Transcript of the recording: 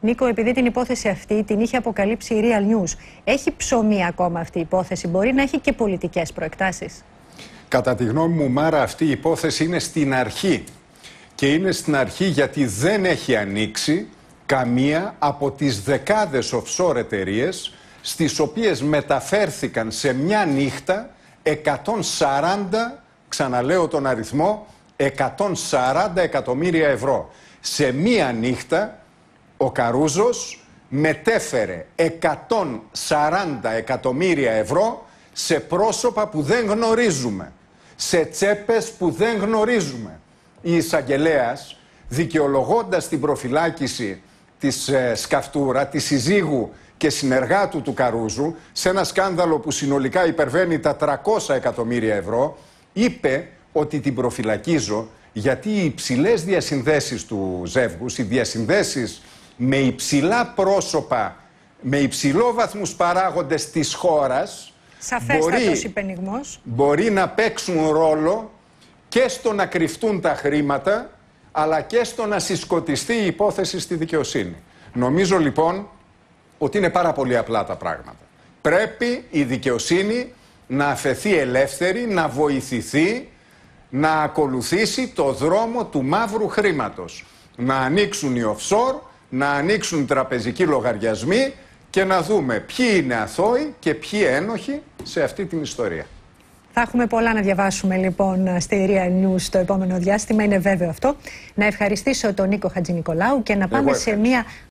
Νίκο, επειδή την υπόθεση αυτή την είχε αποκαλύψει η Real News, έχει ψωμί ακόμα αυτή η υπόθεση. Μπορεί να έχει και πολιτικές προεκτάσεις Κατά τη γνώμη μου, Μάρα, αυτή η υπόθεση είναι στην αρχή. Και είναι στην αρχή γιατί δεν έχει ανοίξει καμία από τις δεκάδες offshore εταιρείες στις οποίες μεταφέρθηκαν σε μια νύχτα 140, ξαναλέω τον αριθμό, 140 εκατομμύρια ευρώ. Σε μία νύχτα ο Καρούζος μετέφερε 140 εκατομμύρια ευρώ σε πρόσωπα που δεν γνωρίζουμε, σε τσέπες που δεν γνωρίζουμε. Η εισαγγελέας, δικαιολογώντας την προφυλάκηση της ε, Σκαφτούρα, της συζύγου και συνεργάτου του Καρούζου, σε ένα σκάνδαλο που συνολικά υπερβαίνει τα 300 εκατομμύρια ευρώ, είπε ότι την προφυλακίζω γιατί οι υψηλές διασυνδέσεις του ζεύγους, οι διασυνδέσεις με υψηλά πρόσωπα, με βαθμούς παράγοντες της χώρας μπορεί, μπορεί να παίξουν ρόλο και στο να κρυφτούν τα χρήματα αλλά και στο να συσκοτιστεί η υπόθεση στη δικαιοσύνη. Νομίζω λοιπόν ότι είναι πάρα πολύ απλά τα πράγματα. Πρέπει η δικαιοσύνη να αφαιθεί ελεύθερη, να βοηθηθεί, να ακολουθήσει το δρόμο του μαύρου χρήματος. Να ανοίξουν οι offshore, να ανοίξουν τραπεζικοί λογαριασμοί και να δούμε ποιοι είναι αθώοι και ποιοι ένοχοι σε αυτή την ιστορία. Θα έχουμε πολλά να διαβάσουμε λοιπόν στη Real News το επόμενο διάστημα, είναι βέβαιο αυτό. Να ευχαριστήσω τον Νίκο Χατζηνικολάου και να πάμε σε μια